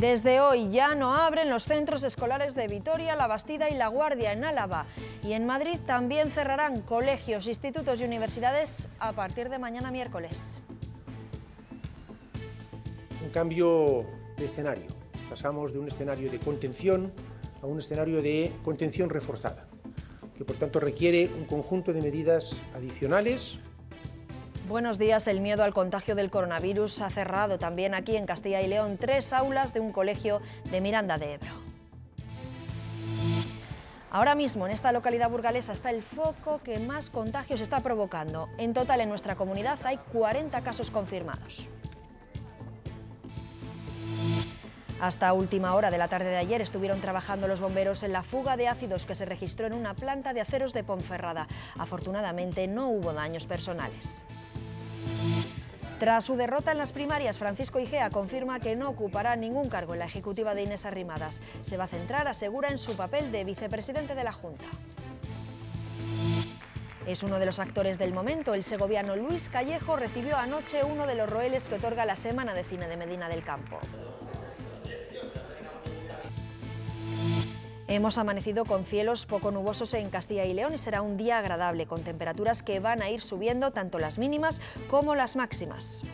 Desde hoy ya no abren los centros escolares de Vitoria, La Bastida y La Guardia en Álava. Y en Madrid también cerrarán colegios, institutos y universidades a partir de mañana miércoles. Un cambio de escenario. Pasamos de un escenario de contención a un escenario de contención reforzada, que por tanto requiere un conjunto de medidas adicionales Buenos días. El miedo al contagio del coronavirus ha cerrado también aquí en Castilla y León tres aulas de un colegio de Miranda de Ebro. Ahora mismo en esta localidad burgalesa está el foco que más contagios está provocando. En total en nuestra comunidad hay 40 casos confirmados. Hasta última hora de la tarde de ayer estuvieron trabajando los bomberos en la fuga de ácidos que se registró en una planta de aceros de Ponferrada. Afortunadamente no hubo daños personales. Tras su derrota en las primarias, Francisco Igea confirma que no ocupará ningún cargo en la ejecutiva de Inés Arrimadas. Se va a centrar, asegura, en su papel de vicepresidente de la Junta. Es uno de los actores del momento. El segoviano Luis Callejo recibió anoche uno de los roeles que otorga la Semana de Cine de Medina del Campo. Hemos amanecido con cielos poco nubosos en Castilla y León y será un día agradable con temperaturas que van a ir subiendo tanto las mínimas como las máximas.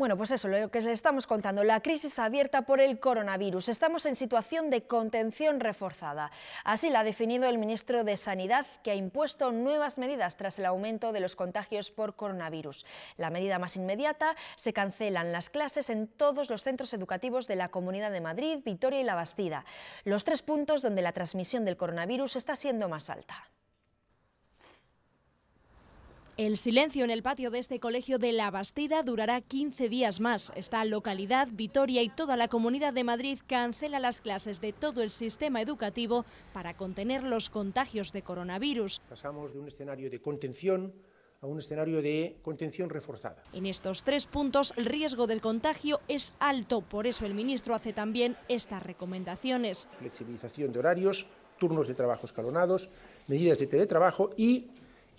Bueno, pues eso, lo que les estamos contando, la crisis abierta por el coronavirus. Estamos en situación de contención reforzada. Así la ha definido el ministro de Sanidad, que ha impuesto nuevas medidas tras el aumento de los contagios por coronavirus. La medida más inmediata, se cancelan las clases en todos los centros educativos de la Comunidad de Madrid, Vitoria y La Bastida, los tres puntos donde la transmisión del coronavirus está siendo más alta. El silencio en el patio de este colegio de La Bastida durará 15 días más. Esta localidad, Vitoria y toda la comunidad de Madrid cancela las clases de todo el sistema educativo para contener los contagios de coronavirus. Pasamos de un escenario de contención a un escenario de contención reforzada. En estos tres puntos el riesgo del contagio es alto, por eso el ministro hace también estas recomendaciones. Flexibilización de horarios, turnos de trabajo escalonados, medidas de teletrabajo y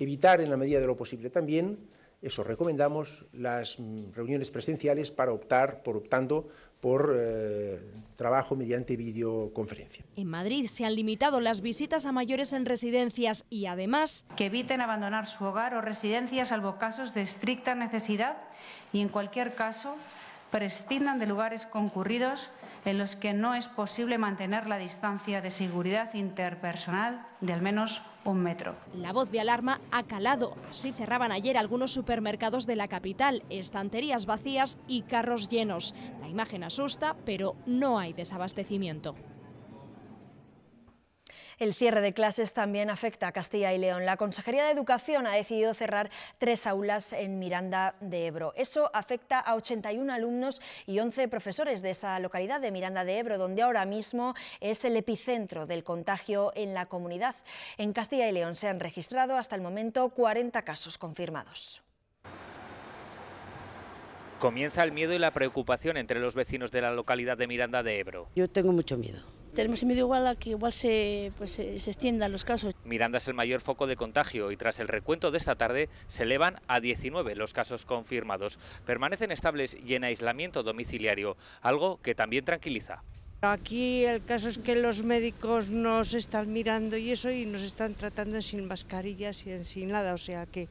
evitar en la medida de lo posible también, eso recomendamos, las reuniones presenciales para optar por optando por eh, trabajo mediante videoconferencia. En Madrid se han limitado las visitas a mayores en residencias y además que eviten abandonar su hogar o residencia salvo casos de estricta necesidad y en cualquier caso prescindan de lugares concurridos en los que no es posible mantener la distancia de seguridad interpersonal de al menos un metro. La voz de alarma ha calado. Así cerraban ayer algunos supermercados de la capital, estanterías vacías y carros llenos. La imagen asusta, pero no hay desabastecimiento. El cierre de clases también afecta a Castilla y León. La Consejería de Educación ha decidido cerrar tres aulas en Miranda de Ebro. Eso afecta a 81 alumnos y 11 profesores de esa localidad de Miranda de Ebro, donde ahora mismo es el epicentro del contagio en la comunidad. En Castilla y León se han registrado hasta el momento 40 casos confirmados. Comienza el miedo y la preocupación entre los vecinos de la localidad de Miranda de Ebro. Yo tengo mucho miedo tenemos medio igual a que igual se, pues, se, se extiendan los casos. Miranda es el mayor foco de contagio y tras el recuento de esta tarde se elevan a 19 los casos confirmados. Permanecen estables y en aislamiento domiciliario, algo que también tranquiliza. Aquí el caso es que los médicos nos están mirando y eso y nos están tratando sin mascarillas y sin nada, o sea que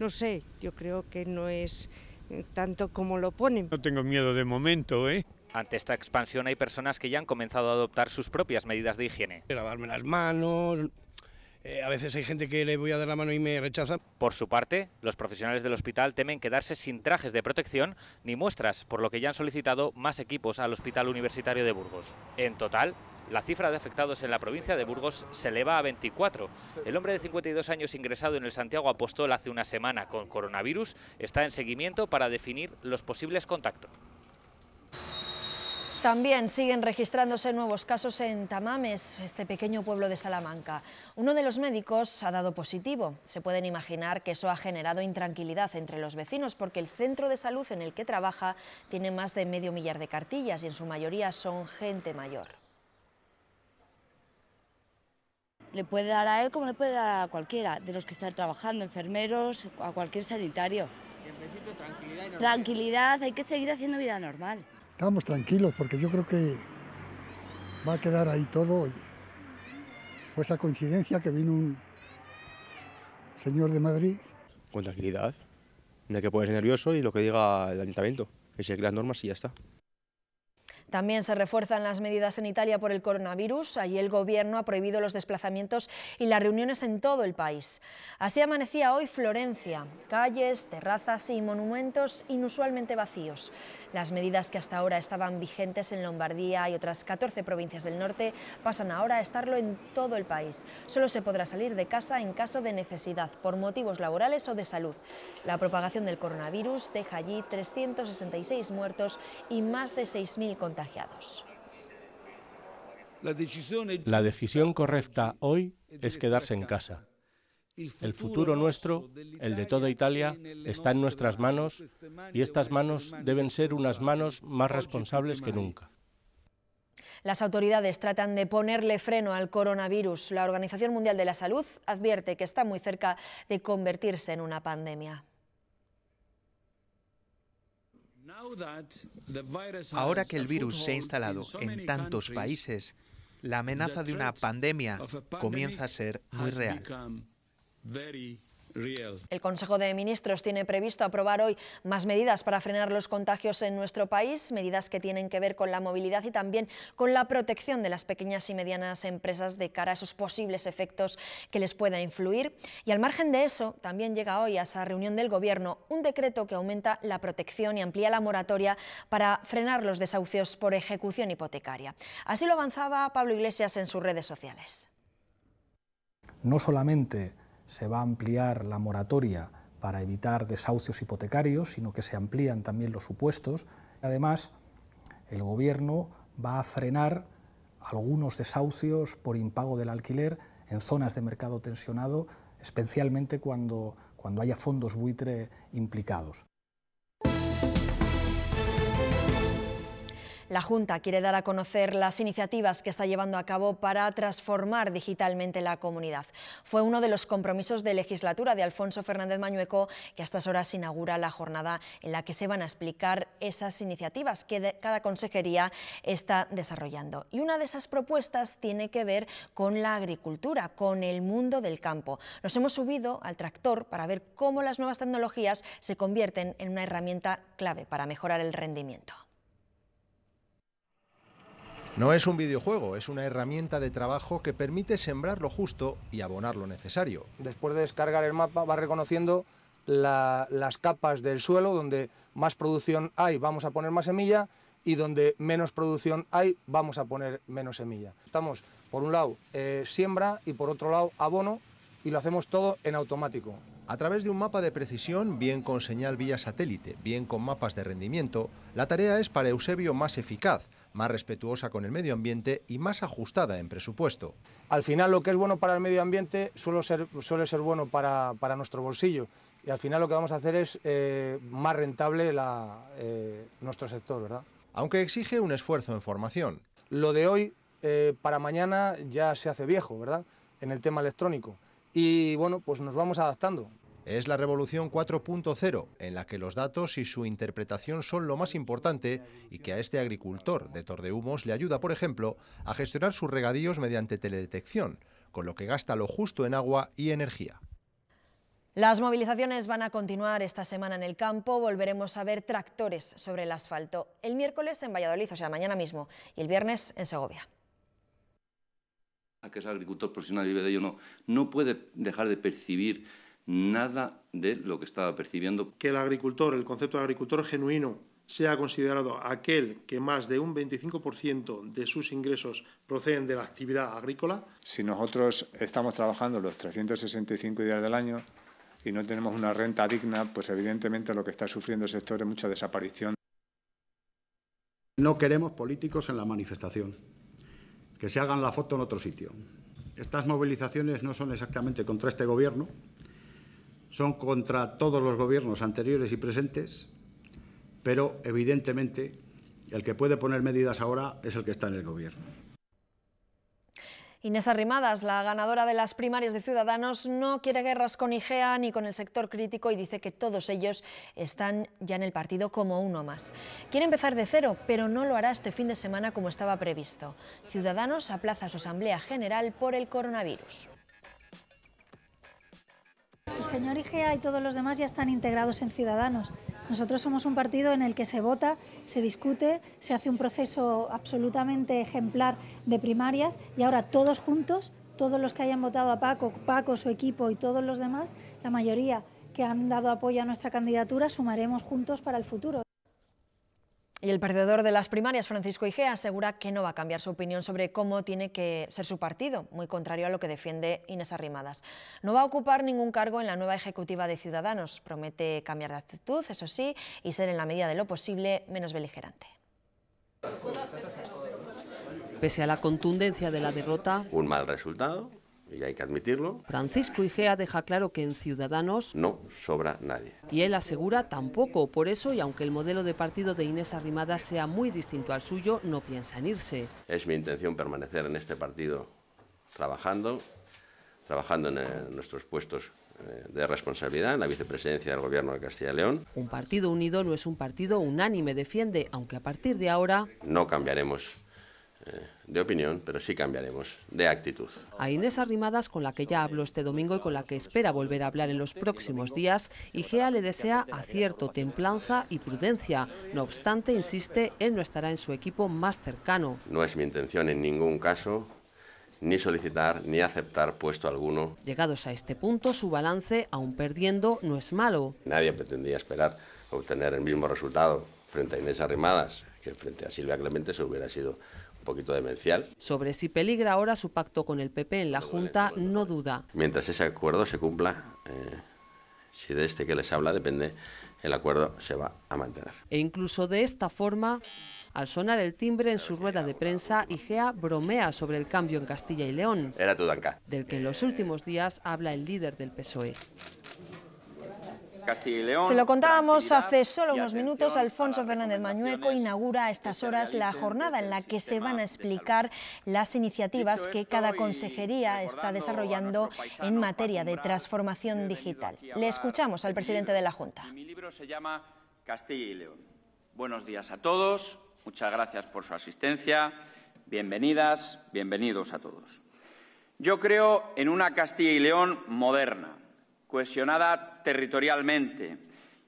no sé, yo creo que no es tanto como lo ponen. No tengo miedo de momento, ¿eh? Ante esta expansión hay personas que ya han comenzado a adoptar sus propias medidas de higiene. Lavarme las manos, eh, a veces hay gente que le voy a dar la mano y me rechaza. Por su parte, los profesionales del hospital temen quedarse sin trajes de protección ni muestras, por lo que ya han solicitado más equipos al Hospital Universitario de Burgos. En total, la cifra de afectados en la provincia de Burgos se eleva a 24. El hombre de 52 años ingresado en el Santiago Apostol hace una semana con coronavirus está en seguimiento para definir los posibles contactos. También siguen registrándose nuevos casos en Tamames, este pequeño pueblo de Salamanca. Uno de los médicos ha dado positivo. Se pueden imaginar que eso ha generado intranquilidad entre los vecinos porque el centro de salud en el que trabaja tiene más de medio millar de cartillas y en su mayoría son gente mayor. Le puede dar a él como le puede dar a cualquiera, de los que están trabajando, enfermeros, a cualquier sanitario. Tranquilidad, hay que seguir haciendo vida normal estábamos tranquilos porque yo creo que va a quedar ahí todo. Fue esa coincidencia que vino un señor de Madrid. Con tranquilidad, no hay que ponerse nervioso y lo que diga el ayuntamiento, que se las normas y ya está. También se refuerzan las medidas en Italia por el coronavirus. Allí el gobierno ha prohibido los desplazamientos y las reuniones en todo el país. Así amanecía hoy Florencia. Calles, terrazas y monumentos inusualmente vacíos. Las medidas que hasta ahora estaban vigentes en Lombardía y otras 14 provincias del norte pasan ahora a estarlo en todo el país. Solo se podrá salir de casa en caso de necesidad, por motivos laborales o de salud. La propagación del coronavirus deja allí 366 muertos y más de 6.000 contagiados la decisión correcta hoy es quedarse en casa. El futuro nuestro, el de toda Italia, está en nuestras manos y estas manos deben ser unas manos más responsables que nunca. Las autoridades tratan de ponerle freno al coronavirus. La Organización Mundial de la Salud advierte que está muy cerca de convertirse en una pandemia. Ahora que el virus se ha instalado en tantos países, la amenaza de una pandemia comienza a ser muy real. El Consejo de Ministros tiene previsto aprobar hoy más medidas para frenar los contagios en nuestro país, medidas que tienen que ver con la movilidad y también con la protección de las pequeñas y medianas empresas de cara a esos posibles efectos que les pueda influir. Y al margen de eso, también llega hoy a esa reunión del Gobierno un decreto que aumenta la protección y amplía la moratoria para frenar los desahucios por ejecución hipotecaria. Así lo avanzaba Pablo Iglesias en sus redes sociales. No solamente se va a ampliar la moratoria para evitar desahucios hipotecarios, sino que se amplían también los supuestos. Además, el Gobierno va a frenar algunos desahucios por impago del alquiler en zonas de mercado tensionado, especialmente cuando, cuando haya fondos buitre implicados. La Junta quiere dar a conocer las iniciativas que está llevando a cabo para transformar digitalmente la comunidad. Fue uno de los compromisos de legislatura de Alfonso Fernández Mañueco, que a estas horas inaugura la jornada en la que se van a explicar esas iniciativas que cada consejería está desarrollando. Y una de esas propuestas tiene que ver con la agricultura, con el mundo del campo. Nos hemos subido al tractor para ver cómo las nuevas tecnologías se convierten en una herramienta clave para mejorar el rendimiento. No es un videojuego, es una herramienta de trabajo que permite sembrar lo justo y abonar lo necesario. Después de descargar el mapa va reconociendo las capas del suelo, donde más producción hay vamos a poner más semilla y donde menos producción hay vamos a poner menos semilla. Estamos, por un lado, eh, siembra y por otro lado, abono y lo hacemos todo en automático. A través de un mapa de precisión, bien con señal vía satélite, bien con mapas de rendimiento, la tarea es para Eusebio más eficaz más respetuosa con el medio ambiente y más ajustada en presupuesto. Al final lo que es bueno para el medio ambiente suele ser, bueno para, nuestro bolsillo y al final lo que vamos a hacer es eh, más rentable eh, nuestro sector, ¿verdad? Aunque exige un esfuerzo en formación. Lo de hoy eh, para mañana ya se hace viejo, ¿verdad? En el tema electrónico. Y bueno, pues nos vamos adaptando. Es la revolución 4.0, en la que los datos y su interpretación son lo más importante y que a este agricultor de Tordehumos le ayuda, por ejemplo, a gestionar sus regadíos mediante teledetección, con lo que gasta lo justo en agua y energía. Las movilizaciones van a continuar esta semana en el campo, volveremos a ver tractores sobre el asfalto el miércoles en Valladolid, o sea, mañana mismo, y el viernes en Segovia que es agricultor profesional vive de ello, no puede dejar de percibir nada de lo que estaba percibiendo. Que el agricultor, el concepto de agricultor genuino, sea considerado aquel que más de un 25% de sus ingresos proceden de la actividad agrícola. Si nosotros estamos trabajando los 365 días del año y no tenemos una renta digna, pues evidentemente lo que está sufriendo el sector es mucha desaparición. No queremos políticos en la manifestación, que se hagan la foto en otro sitio. Estas movilizaciones no son exactamente contra este gobierno, son contra todos los gobiernos anteriores y presentes, pero evidentemente el que puede poner medidas ahora es el que está en el gobierno. Inés Arrimadas, la ganadora de las primarias de Ciudadanos, no quiere guerras con IGEA ni con el sector crítico y dice que todos ellos están ya en el partido como uno más. Quiere empezar de cero, pero no lo hará este fin de semana como estaba previsto. Ciudadanos aplaza su asamblea general por el coronavirus. El señor Igea y todos los demás ya están integrados en Ciudadanos. Nosotros somos un partido en el que se vota, se discute, se hace un proceso absolutamente ejemplar de primarias y ahora todos juntos, todos los que hayan votado a Paco, Paco, su equipo y todos los demás, la mayoría que han dado apoyo a nuestra candidatura, sumaremos juntos para el futuro. Y el perdedor de las primarias, Francisco Igea, asegura que no va a cambiar su opinión sobre cómo tiene que ser su partido, muy contrario a lo que defiende Inés Arrimadas. No va a ocupar ningún cargo en la nueva ejecutiva de Ciudadanos. Promete cambiar de actitud, eso sí, y ser en la medida de lo posible menos beligerante. Pese a la contundencia de la derrota... Un mal resultado, y hay que admitirlo. Francisco Igea deja claro que en Ciudadanos no sobra nadie. Y él asegura tampoco, por eso, y aunque el modelo de partido de Inés Arrimada sea muy distinto al suyo, no piensa en irse. Es mi intención permanecer en este partido trabajando, trabajando en, eh, nuestros puestos eh, de responsabilidad en la vicepresidencia del Gobierno de Castilla y León. Un partido unido no es un partido unánime, defiende, aunque a partir de ahora... No cambiaremos eh, de opinión, pero sí cambiaremos de actitud. A Inés Arrimadas, con la que ya habló este domingo y con la que espera volver a hablar en los próximos días, IGEA le desea acierto, templanza y prudencia. No obstante, insiste, él no estará en su equipo más cercano. No es mi intención en ningún caso ni solicitar ni aceptar puesto alguno. Llegados a este punto, su balance, aún perdiendo, no es malo. Nadie pretendía esperar obtener el mismo resultado frente a Inés Arrimadas, que frente a Silvia Clemente se hubiera sido poquito demencial. Sobre si peligra ahora su pacto con el PP en la Junta, no duda. Mientras ese acuerdo se cumpla, eh, si de este que les habla depende, el acuerdo se va a mantener. E incluso de esta forma, al sonar el timbre en su rueda de prensa, IGEA bromea sobre el cambio en Castilla y León. Era Tudanca. Del que en los últimos días habla el líder del PSOE. Se lo contábamos hace solo unos minutos, Alfonso Fernández Mañueco inaugura a estas este horas la jornada en la que se van a explicar las iniciativas que cada consejería está desarrollando en materia de transformación digital. Le escuchamos al presidente de la Junta. Mi libro se llama Castilla y León. Buenos días a todos, muchas gracias por su asistencia, bienvenidas, bienvenidos a todos. Yo creo en una Castilla y León moderna, cohesionada territorialmente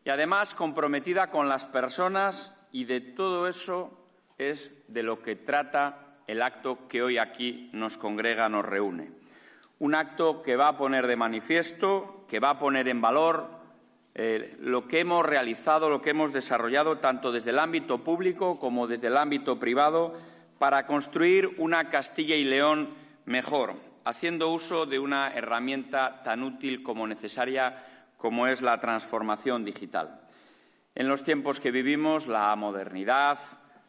y además comprometida con las personas y de todo eso es de lo que trata el acto que hoy aquí nos congrega, nos reúne. Un acto que va a poner de manifiesto, que va a poner en valor eh, lo que hemos realizado, lo que hemos desarrollado, tanto desde el ámbito público como desde el ámbito privado, para construir una Castilla y León mejor, haciendo uso de una herramienta tan útil como necesaria como es la transformación digital. En los tiempos que vivimos, la modernidad,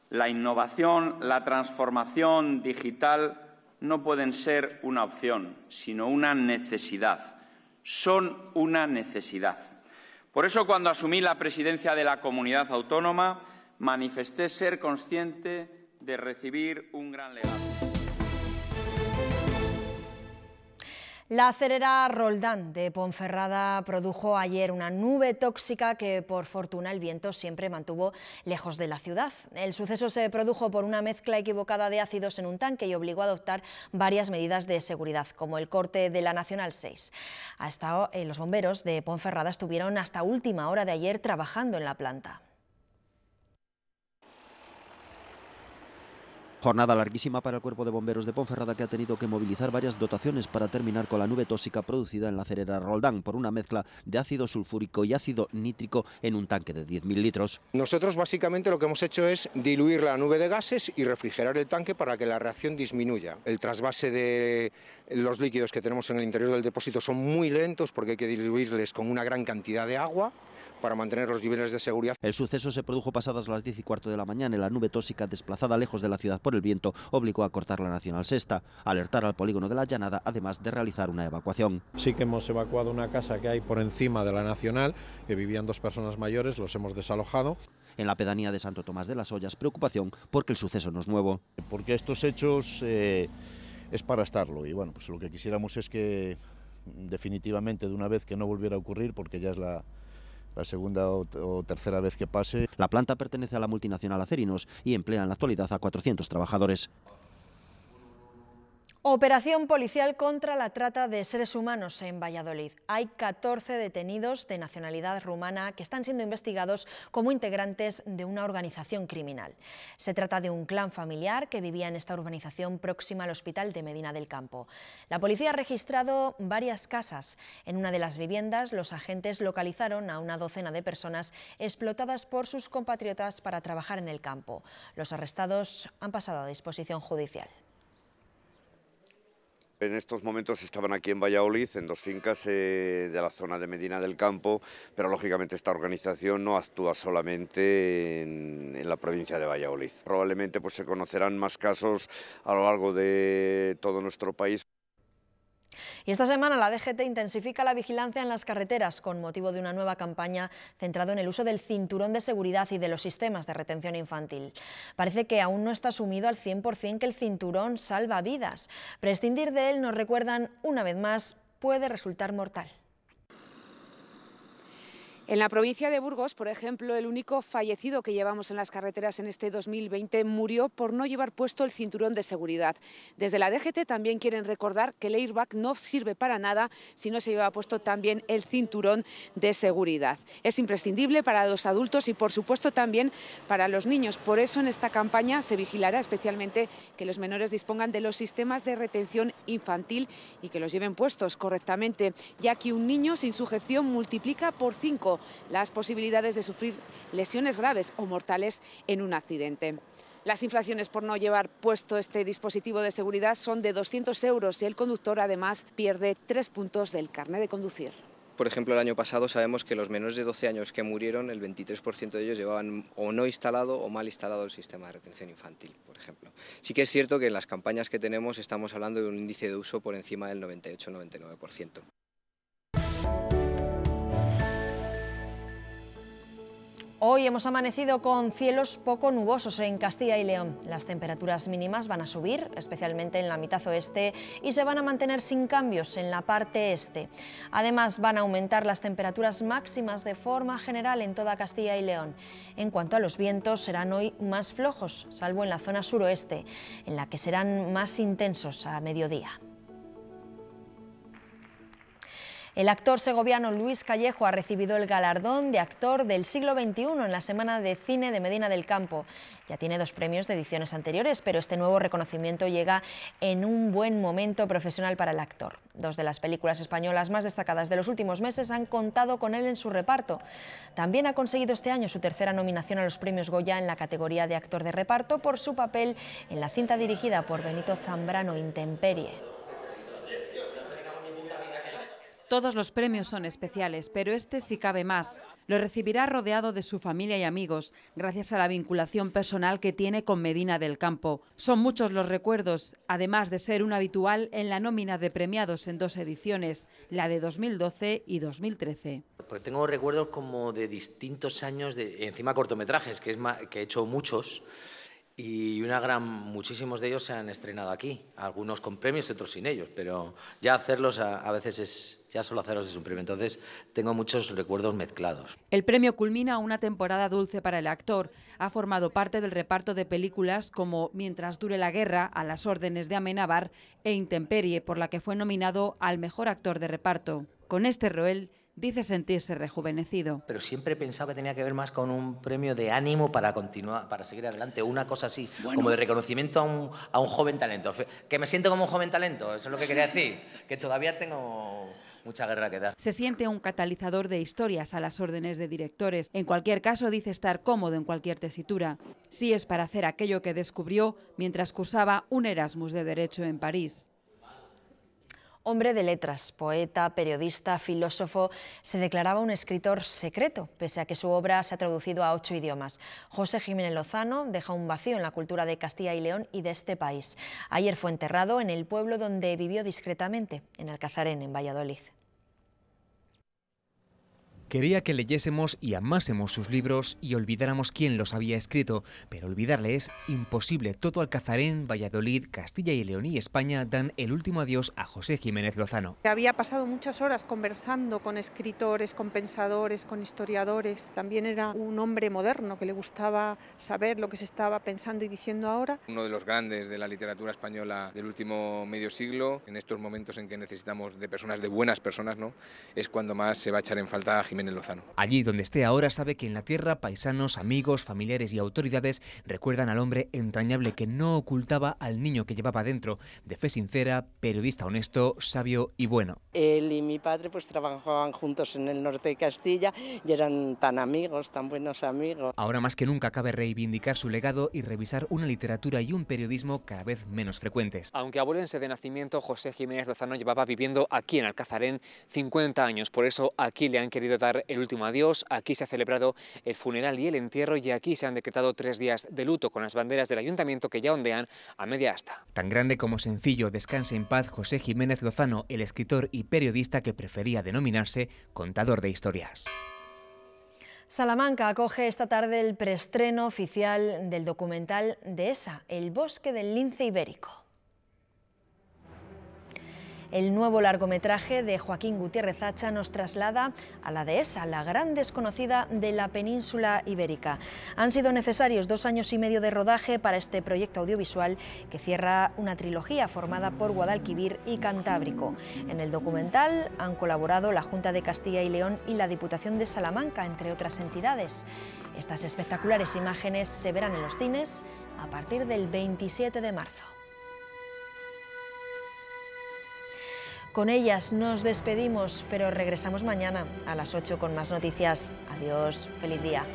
la innovación, la transformación digital no pueden ser una opción, sino una necesidad. Son una necesidad. Por eso, cuando asumí la presidencia de la comunidad autónoma, manifesté ser consciente de recibir un gran legado. La acerera Roldán de Ponferrada produjo ayer una nube tóxica que por fortuna el viento siempre mantuvo lejos de la ciudad. El suceso se produjo por una mezcla equivocada de ácidos en un tanque y obligó a adoptar varias medidas de seguridad, como el corte de la Nacional 6. Hasta, eh, los bomberos de Ponferrada estuvieron hasta última hora de ayer trabajando en la planta. Jornada larguísima para el Cuerpo de Bomberos de Ponferrada que ha tenido que movilizar varias dotaciones para terminar con la nube tóxica producida en la cerera Roldán por una mezcla de ácido sulfúrico y ácido nítrico en un tanque de 10.000 litros. Nosotros básicamente lo que hemos hecho es diluir la nube de gases y refrigerar el tanque para que la reacción disminuya. El trasvase de los líquidos que tenemos en el interior del depósito son muy lentos porque hay que diluirles con una gran cantidad de agua para mantener los niveles de seguridad. El suceso se produjo pasadas las 10 y cuarto de la mañana y la nube tóxica desplazada lejos de la ciudad por el viento obligó a cortar la Nacional Sexta, alertar al polígono de la Llanada, además de realizar una evacuación. Sí que hemos evacuado una casa que hay por encima de la Nacional, que vivían dos personas mayores, los hemos desalojado. En la pedanía de Santo Tomás de las Ollas, preocupación porque el suceso no es nuevo. Porque estos hechos eh, es para estarlo y bueno, pues lo que quisiéramos es que definitivamente de una vez que no volviera a ocurrir porque ya es la, la segunda o, tercera vez que pase. La planta pertenece a la multinacional Acerinos y emplea en la actualidad a 400 trabajadores. Operación policial contra la trata de seres humanos en Valladolid. Hay 14 detenidos de nacionalidad rumana que están siendo investigados como integrantes de una organización criminal. Se trata de un clan familiar que vivía en esta urbanización próxima al hospital de Medina del Campo. La policía ha registrado varias casas. En una de las viviendas los agentes localizaron a una docena de personas explotadas por sus compatriotas para trabajar en el campo. Los arrestados han pasado a disposición judicial. En estos momentos estaban aquí en Valladolid, en dos fincas eh, de la zona de Medina del Campo, pero lógicamente esta organización no actúa solamente en, la provincia de Valladolid. Probablemente pues, se conocerán más casos a lo largo de todo nuestro país. Y esta semana la DGT intensifica la vigilancia en las carreteras con motivo de una nueva campaña centrada en el uso del cinturón de seguridad y de los sistemas de retención infantil. Parece que aún no está asumido al 100% que el cinturón salva vidas. Prescindir de él, nos recuerdan una vez más, puede resultar mortal. En la provincia de Burgos, por ejemplo, el único fallecido que llevamos en las carreteras en este 2020 murió por no llevar puesto el cinturón de seguridad. Desde la DGT también quieren recordar que el airbag no sirve para nada si no se lleva puesto también el cinturón de seguridad. Es imprescindible para los adultos y, por supuesto, también para los niños. Por eso, en esta campaña se vigilará especialmente que los menores dispongan de los sistemas de retención infantil y que los lleven puestos correctamente, ya que un niño sin sujeción multiplica por cinco las posibilidades de sufrir lesiones graves o mortales en un accidente. Las inflaciones por no llevar puesto este dispositivo de seguridad son de 200 euros y el conductor además pierde tres puntos del carnet de conducir. Por ejemplo, el año pasado sabemos que los menores de 12 años que murieron, el 23% de ellos llevaban o no instalado o mal instalado el sistema de retención infantil, por ejemplo. Sí que es cierto que en las campañas que tenemos estamos hablando de un índice de uso por encima del 98-99%. Hoy hemos amanecido con cielos poco nubosos en Castilla y León. Las temperaturas mínimas van a subir, especialmente en la mitad oeste, y se van a mantener sin cambios en la parte este. Además, van a aumentar las temperaturas máximas de forma general en toda Castilla y León. En cuanto a los vientos, serán hoy más flojos, salvo en la zona suroeste, en la que serán más intensos a mediodía. El actor segoviano Luis Callejo ha recibido el galardón de actor del siglo XXI en la Semana de Cine de Medina del Campo. Ya tiene dos premios de ediciones anteriores, pero este nuevo reconocimiento llega en un buen momento profesional para el actor. Dos de las películas españolas más destacadas de los últimos meses han contado con él en su reparto. También ha conseguido este año su tercera nominación a los premios Goya en la categoría de actor de reparto por su papel en la cinta dirigida por Benito Zambrano Intemperie. Todos los premios son especiales, pero este sí cabe más. Lo recibirá rodeado de su familia y amigos, gracias a la vinculación personal que tiene con Medina del Campo. Son muchos los recuerdos, además de ser un habitual en la nómina de premiados en dos ediciones, la de 2012 y 2013. Porque tengo recuerdos como de distintos años, de, encima cortometrajes, que, es que he hecho muchos, y una gran, muchísimos de ellos se han estrenado aquí, algunos con premios, otros sin ellos, pero ya hacerlos a veces es, ya solo haceros es un premio. Entonces, tengo muchos recuerdos mezclados. El premio culmina una temporada dulce para el actor. Ha formado parte del reparto de películas como Mientras dure la guerra, a las órdenes de Amenábar e Intemperie, por la que fue nominado al mejor actor de reparto. Con este Roel dice sentirse rejuvenecido. Pero siempre pensaba que tenía que ver más con un premio de ánimo para continuar, para seguir adelante, una cosa así, como de reconocimiento a un, a un joven talento. Que me siento como un joven talento, eso es lo que quería decir, que todavía tengo guerra que Se siente un catalizador de historias a las órdenes de directores. En cualquier caso, dice estar cómodo en cualquier tesitura. Sí es para hacer aquello que descubrió mientras cursaba un Erasmus de Derecho en París. Hombre de letras, poeta, periodista, filósofo, se declaraba un escritor secreto, pese a que su obra se ha traducido a ocho idiomas. José Jiménez Lozano deja un vacío en la cultura de Castilla y León y de este país. Ayer fue enterrado en el pueblo donde vivió discretamente, en Alcazarén, en Valladolid. Quería que leyésemos y amásemos sus libros y olvidáramos quién los había escrito, pero olvidarle es imposible. Todo Alcazarén, Valladolid, Castilla y León y España dan el último adiós a José Jiménez Lozano. Había pasado muchas horas conversando con escritores, con pensadores, con historiadores. También era un hombre moderno que le gustaba saber lo que se estaba pensando y diciendo ahora. Uno de los grandes de la literatura española del último medio siglo, en estos momentos en que necesitamos de personas, de buenas personas, ¿no? es cuando más se va a echar en falta a Jiménez en Lozano. Allí donde esté ahora sabe que en la tierra paisanos, amigos, familiares y autoridades recuerdan al hombre entrañable que no ocultaba al niño que llevaba dentro, de fe sincera, periodista honesto, sabio y bueno. Él y mi padre pues trabajaban juntos en el norte de Castilla y eran tan amigos, tan buenos amigos. Ahora más que nunca cabe reivindicar su legado y revisar una literatura y un periodismo cada vez menos frecuentes. Aunque abuelense de nacimiento, José Jiménez Lozano llevaba viviendo aquí en Alcazarén 50 años, por eso aquí le han querido dar el último adiós, aquí se ha celebrado el funeral y el entierro y aquí se han decretado tres días de luto con las banderas del ayuntamiento que ya ondean a media asta. Tan grande como sencillo, descanse en paz José Jiménez Lozano, el escritor y periodista que prefería denominarse contador de historias. Salamanca acoge esta tarde el preestreno oficial del documental de esa, El bosque del lince ibérico. El nuevo largometraje de Joaquín Gutiérrez Hacha nos traslada a la dehesa, la gran desconocida de la península ibérica. Han sido necesarios dos años y medio de rodaje para este proyecto audiovisual que cierra una trilogía formada por Guadalquivir y Cantábrico. En el documental han colaborado la Junta de Castilla y León y la Diputación de Salamanca, entre otras entidades. Estas espectaculares imágenes se verán en los cines a partir del 27 de marzo. Con ellas nos despedimos, pero regresamos mañana a las 8 con más noticias. Adiós, feliz día.